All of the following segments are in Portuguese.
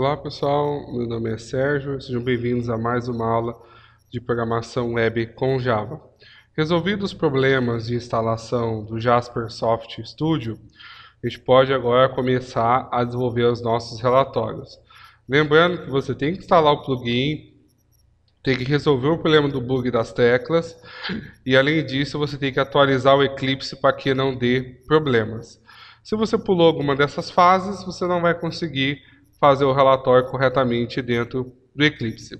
Olá pessoal, meu nome é Sérgio, sejam bem-vindos a mais uma aula de programação web com Java. Resolvidos os problemas de instalação do Jaspersoft Studio, a gente pode agora começar a desenvolver os nossos relatórios. Lembrando que você tem que instalar o plugin, tem que resolver o problema do bug das teclas e além disso você tem que atualizar o Eclipse para que não dê problemas. Se você pulou alguma dessas fases, você não vai conseguir fazer o relatório corretamente dentro do Eclipse.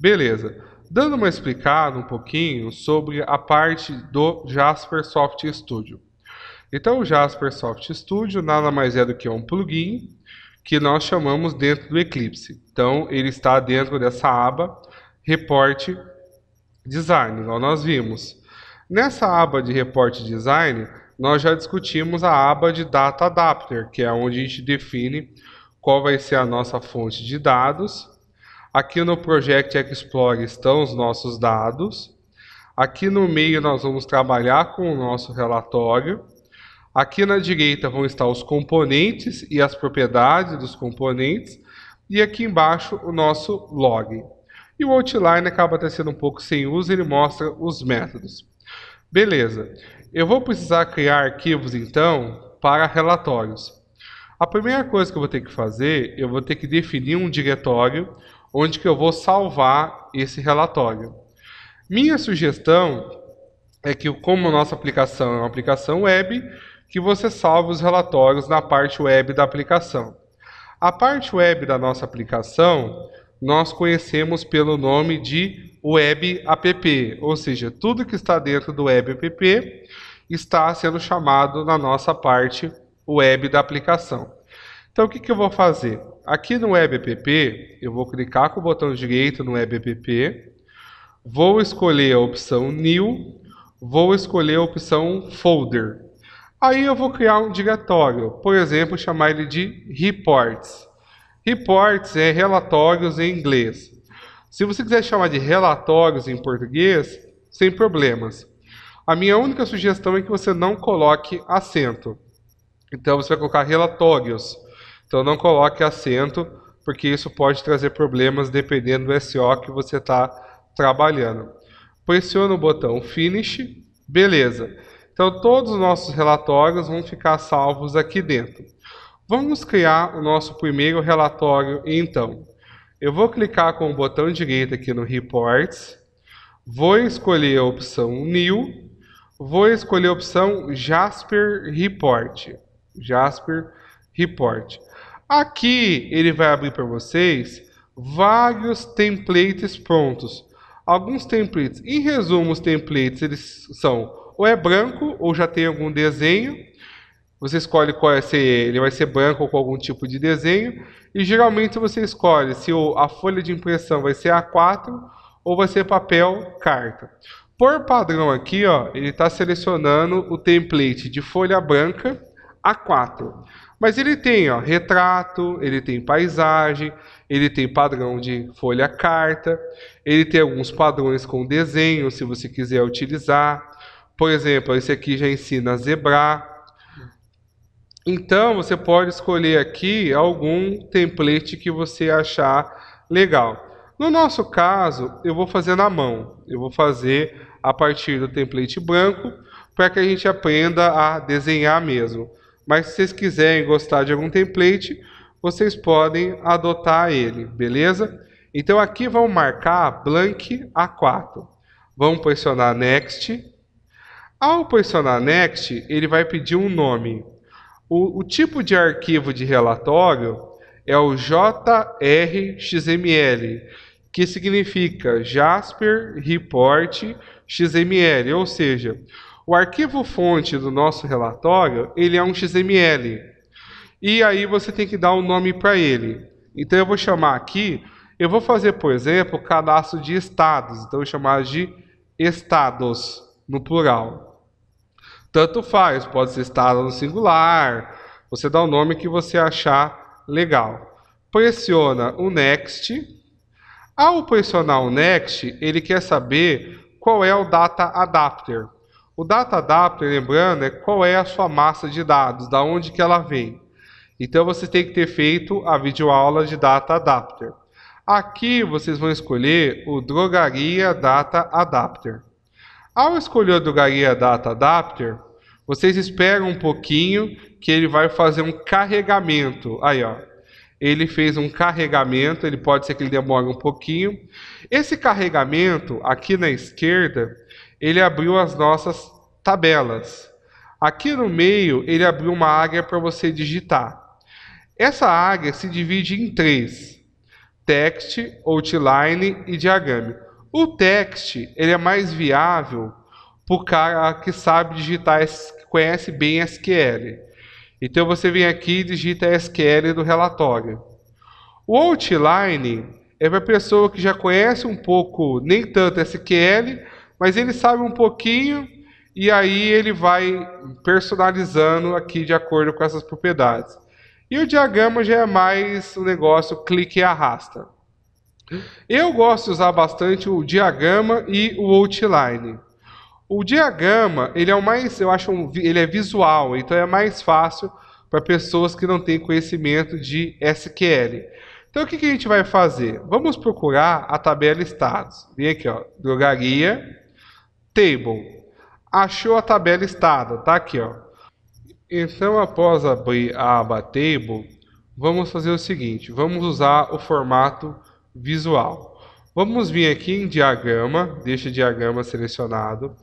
Beleza. Dando uma explicada um pouquinho sobre a parte do Jasper Soft Studio. Então, o Jasper Soft Studio nada mais é do que um plugin que nós chamamos dentro do Eclipse. Então, ele está dentro dessa aba Report Design, igual nós vimos. Nessa aba de Report Design, nós já discutimos a aba de Data Adapter, que é onde a gente define qual vai ser a nossa fonte de dados. Aqui no Project Explorer estão os nossos dados. Aqui no meio nós vamos trabalhar com o nosso relatório. Aqui na direita vão estar os componentes e as propriedades dos componentes. E aqui embaixo o nosso log. E o outline acaba até sendo um pouco sem uso, ele mostra os métodos. Beleza. Eu vou precisar criar arquivos então para relatórios. A primeira coisa que eu vou ter que fazer, eu vou ter que definir um diretório onde que eu vou salvar esse relatório. Minha sugestão é que, como nossa aplicação é uma aplicação web, que você salve os relatórios na parte web da aplicação. A parte web da nossa aplicação, nós conhecemos pelo nome de Web App, ou seja, tudo que está dentro do Web App está sendo chamado na nossa parte web da aplicação. Então, o que, que eu vou fazer? Aqui no WebPP, eu vou clicar com o botão direito no WebPP, vou escolher a opção New, vou escolher a opção Folder. Aí eu vou criar um diretório, por exemplo, chamar ele de Reports. Reports é relatórios em inglês. Se você quiser chamar de relatórios em português, sem problemas. A minha única sugestão é que você não coloque acento. Então você vai colocar relatórios. Então não coloque acento, porque isso pode trazer problemas dependendo do SEO que você está trabalhando. Pressiona o botão Finish, beleza. Então todos os nossos relatórios vão ficar salvos aqui dentro. Vamos criar o nosso primeiro relatório então. Eu vou clicar com o botão direito aqui no Reports, vou escolher a opção New, vou escolher a opção Jasper Report. Jasper Report report. Aqui ele vai abrir para vocês vários templates prontos. Alguns templates, em resumo, os templates eles são ou é branco ou já tem algum desenho. Você escolhe qual é ser ele, vai ser branco ou com algum tipo de desenho. E geralmente você escolhe se a folha de impressão vai ser A4 ou vai ser papel carta. Por padrão aqui, ó, ele está selecionando o template de folha branca A4. Mas ele tem ó, retrato, ele tem paisagem, ele tem padrão de folha carta, ele tem alguns padrões com desenho, se você quiser utilizar. Por exemplo, esse aqui já ensina a zebrar. Então, você pode escolher aqui algum template que você achar legal. No nosso caso, eu vou fazer na mão. Eu vou fazer a partir do template branco para que a gente aprenda a desenhar mesmo. Mas se vocês quiserem gostar de algum template, vocês podem adotar ele, beleza? Então aqui vão marcar blank A4. Vamos posicionar Next. Ao posicionar Next, ele vai pedir um nome. O, o tipo de arquivo de relatório é o JRXML, que significa Jasper Report XML, ou seja, o arquivo fonte do nosso relatório, ele é um XML. E aí você tem que dar um nome para ele. Então eu vou chamar aqui, eu vou fazer, por exemplo, cadastro de estados. Então eu vou chamar de estados no plural. Tanto faz, pode ser estado no singular. Você dá o nome que você achar legal. Pressiona o next. Ao pressionar o next, ele quer saber qual é o data adapter. O data adapter, lembrando, é qual é a sua massa de dados, da onde que ela vem. Então você tem que ter feito a videoaula de data adapter. Aqui vocês vão escolher o drogaria data adapter. Ao escolher o drogaria data adapter, vocês esperam um pouquinho que ele vai fazer um carregamento. Aí, ó. Ele fez um carregamento, ele pode ser que ele demore um pouquinho. Esse carregamento aqui na esquerda, ele abriu as nossas tabelas. Aqui no meio, ele abriu uma águia para você digitar. Essa águia se divide em três: text, outline e diagrama. O text ele é mais viável para o cara que sabe digitar, conhece bem SQL. Então você vem aqui e digita SQL do relatório. O outline é para a pessoa que já conhece um pouco, nem tanto SQL, mas ele sabe um pouquinho e aí ele vai personalizando aqui de acordo com essas propriedades. E o diagrama já é mais um negócio clique e arrasta. Eu gosto de usar bastante o diagrama e o outline. O diagrama, ele é o mais, eu acho, ele é visual, então é mais fácil para pessoas que não têm conhecimento de SQL. Então o que, que a gente vai fazer? Vamos procurar a tabela estados. Vem aqui, ó, drogaria, Table. Achou a tabela Estado, tá aqui, ó. Então, após abrir a aba Table, vamos fazer o seguinte, vamos usar o formato visual. Vamos vir aqui em diagrama, deixa o diagrama selecionado.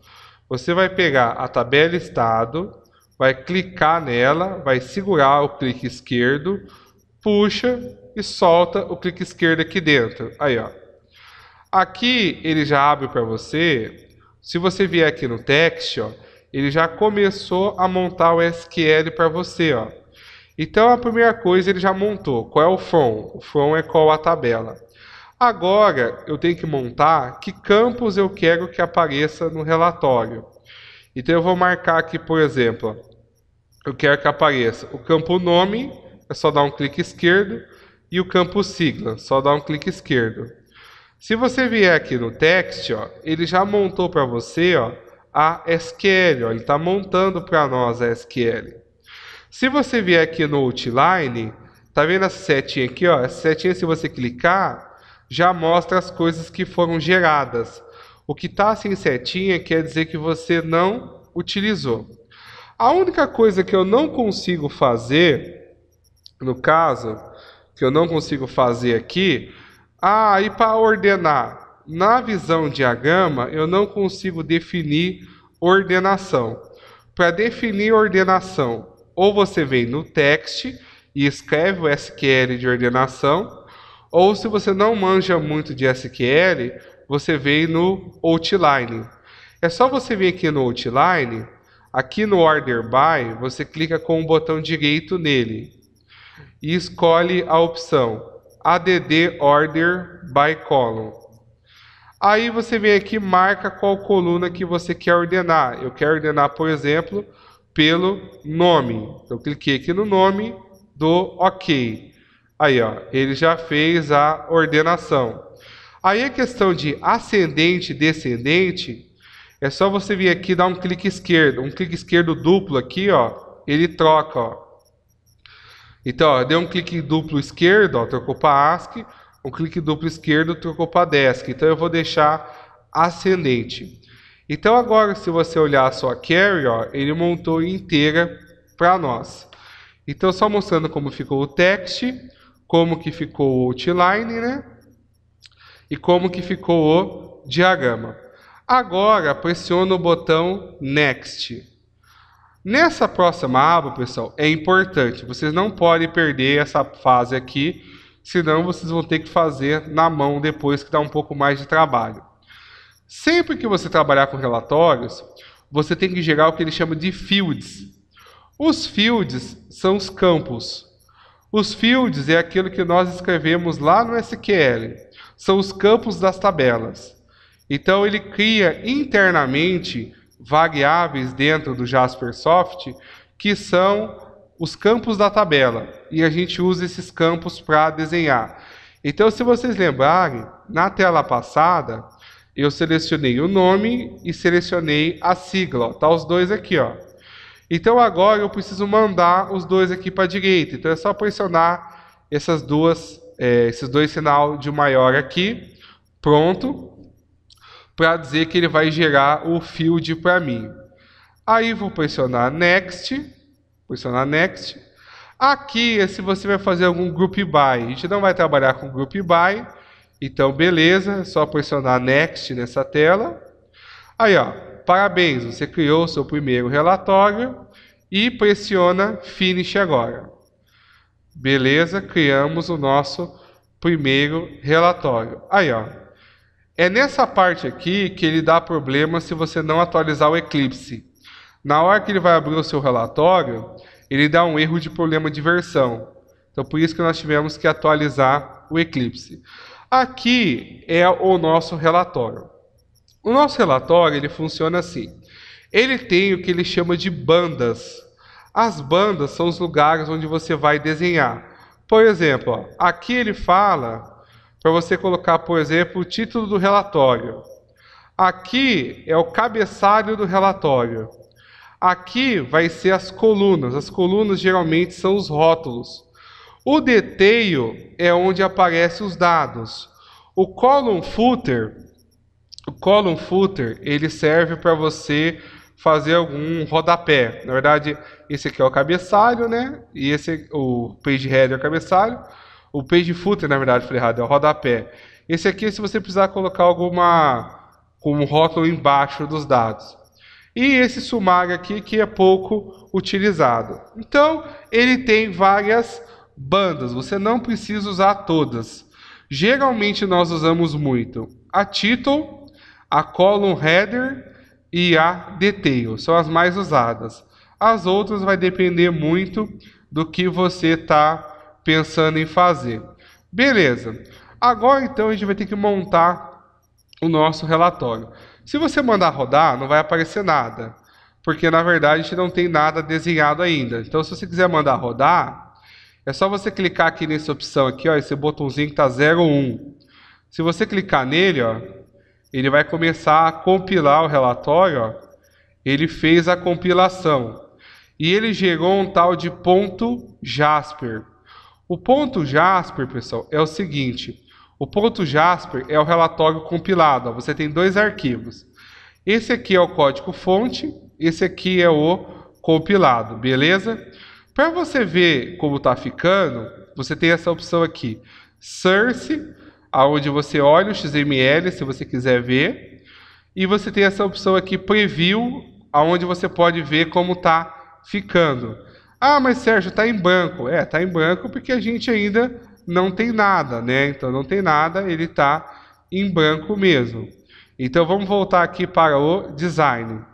Você vai pegar a tabela estado, vai clicar nela, vai segurar o clique esquerdo, puxa e solta o clique esquerdo aqui dentro. Aí, ó. Aqui ele já abre para você se você vier aqui no text, ó, ele já começou a montar o SQL para você. Ó. Então a primeira coisa ele já montou. Qual é o from? O from é qual a tabela. Agora eu tenho que montar que campos eu quero que apareça no relatório. Então eu vou marcar aqui, por exemplo, eu quero que apareça o campo nome, é só dar um clique esquerdo, e o campo sigla, só dar um clique esquerdo. Se você vier aqui no text, ó, ele já montou para você ó, a SQL, ó, ele está montando para nós a SQL. Se você vier aqui no outline, tá vendo essa setinha aqui? Ó? Essa setinha, se você clicar, já mostra as coisas que foram geradas. O que está sem assim setinha quer dizer que você não utilizou. A única coisa que eu não consigo fazer, no caso, que eu não consigo fazer aqui, ah, e para ordenar? Na visão diagrama, eu não consigo definir ordenação. Para definir ordenação, ou você vem no text e escreve o SQL de ordenação, ou se você não manja muito de SQL, você vem no Outline. É só você vir aqui no Outline, aqui no Order By, você clica com o botão direito nele e escolhe a opção ADD Order by Column. Aí você vem aqui marca qual coluna que você quer ordenar. Eu quero ordenar, por exemplo, pelo nome. Então cliquei aqui no nome do OK. Aí ó, ele já fez a ordenação. Aí a questão de ascendente e descendente é só você vir aqui dar um clique esquerdo, um clique esquerdo duplo aqui, ó, ele troca, ó. Então, ó, eu dei um clique duplo esquerdo, ó, trocou para Asc, um clique duplo esquerdo trocou para DESC. Então, eu vou deixar ascendente. Então, agora, se você olhar a sua carry, ó, ele montou inteira para nós. Então, só mostrando como ficou o text, como que ficou o outline, né? E como que ficou o diagrama. Agora, pressiona o botão Next. Nessa próxima aba, pessoal, é importante. Vocês não podem perder essa fase aqui, senão vocês vão ter que fazer na mão depois, que dá um pouco mais de trabalho. Sempre que você trabalhar com relatórios, você tem que gerar o que ele chama de fields. Os fields são os campos. Os fields é aquilo que nós escrevemos lá no SQL. São os campos das tabelas. Então ele cria internamente variáveis dentro do Jaspersoft, que são os campos da tabela. E a gente usa esses campos para desenhar. Então, se vocês lembrarem, na tela passada, eu selecionei o nome e selecionei a sigla. Tá os dois aqui, ó. Então agora eu preciso mandar os dois aqui para a direita. Então é só pressionar essas duas, é, esses dois sinal de maior aqui. Pronto para dizer que ele vai gerar o field para mim. Aí vou pressionar next, pressionar next. Aqui é se você vai fazer algum group by. A gente não vai trabalhar com group by, então beleza, é só pressionar next nessa tela. Aí ó, parabéns, você criou o seu primeiro relatório e pressiona finish agora. Beleza, criamos o nosso primeiro relatório. Aí ó, é nessa parte aqui que ele dá problema se você não atualizar o Eclipse. Na hora que ele vai abrir o seu relatório, ele dá um erro de problema de versão. Então, por isso que nós tivemos que atualizar o Eclipse. Aqui é o nosso relatório. O nosso relatório ele funciona assim. Ele tem o que ele chama de bandas. As bandas são os lugares onde você vai desenhar. Por exemplo, ó, aqui ele fala para você colocar, por exemplo, o título do relatório. Aqui é o cabeçalho do relatório. Aqui vai ser as colunas. As colunas geralmente são os rótulos. O detail é onde aparecem os dados. O column footer, o column footer, ele serve para você fazer algum rodapé. Na verdade, esse aqui é o cabeçalho, né? E esse o page header é o cabeçalho. O page footer, na verdade, falei errado, é o rodapé. Esse aqui é se você precisar colocar alguma como um rótulo embaixo dos dados. E esse Sumag aqui que é pouco utilizado. Então, ele tem várias bandas, você não precisa usar todas. Geralmente nós usamos muito a title, a column header e a detail, são as mais usadas. As outras vai depender muito do que você está pensando em fazer. Beleza. Agora então a gente vai ter que montar o nosso relatório. Se você mandar rodar, não vai aparecer nada, porque na verdade a gente não tem nada desenhado ainda. Então se você quiser mandar rodar, é só você clicar aqui nessa opção aqui, ó, esse botãozinho que tá 01. Se você clicar nele, ó, ele vai começar a compilar o relatório, ó. Ele fez a compilação. E ele gerou um tal de ponto Jasper. O ponto Jasper, pessoal, é o seguinte: o ponto Jasper é o relatório compilado. Ó, você tem dois arquivos. Esse aqui é o código-fonte, esse aqui é o compilado, beleza? Para você ver como está ficando, você tem essa opção aqui, Source, aonde você olha o XML, se você quiser ver, e você tem essa opção aqui, Preview, aonde você pode ver como está ficando. Ah, mas Sérgio, está em banco. É, está em banco porque a gente ainda não tem nada, né? Então não tem nada, ele está em banco mesmo. Então vamos voltar aqui para o design.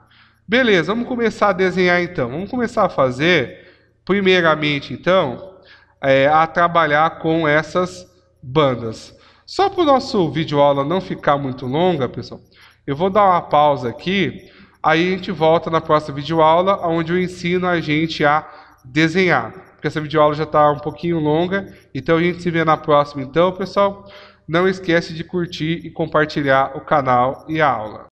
Beleza, vamos começar a desenhar então. Vamos começar a fazer, primeiramente então, é, a trabalhar com essas bandas. Só para o nosso vídeo aula não ficar muito longa, pessoal, eu vou dar uma pausa aqui, aí a gente volta na próxima vídeo aula, onde eu ensino a gente a desenhar. Porque essa videoaula já está um pouquinho longa, então a gente se vê na próxima. Então, pessoal, não esquece de curtir e compartilhar o canal e a aula.